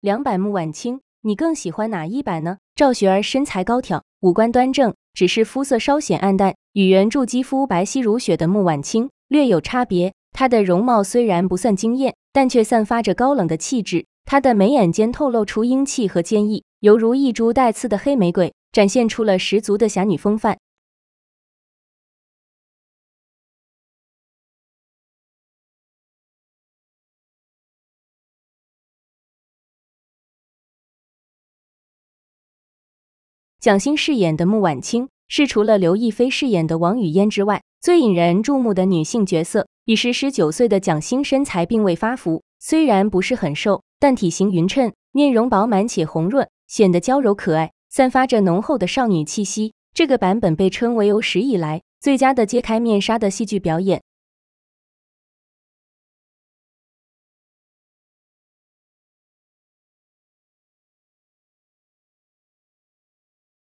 两百穆婉清，你更喜欢哪一版呢？赵雪儿身材高挑，五官端正，只是肤色稍显暗淡，与原著肌肤白皙如雪的穆婉清略有差别。她的容貌虽然不算惊艳，但却散发着高冷的气质。她的眉眼间透露出英气和坚毅，犹如一株带刺的黑玫瑰，展现出了十足的侠女风范。蒋欣饰演的穆婉清是除了刘亦菲饰演的王语嫣之外最引人注目的女性角色。已是十九岁的蒋欣身材并未发福，虽然不是很瘦，但体型匀称，面容饱满且红润，显得娇柔可爱，散发着浓厚的少女气息。这个版本被称为有史以来最佳的揭开面纱的戏剧表演。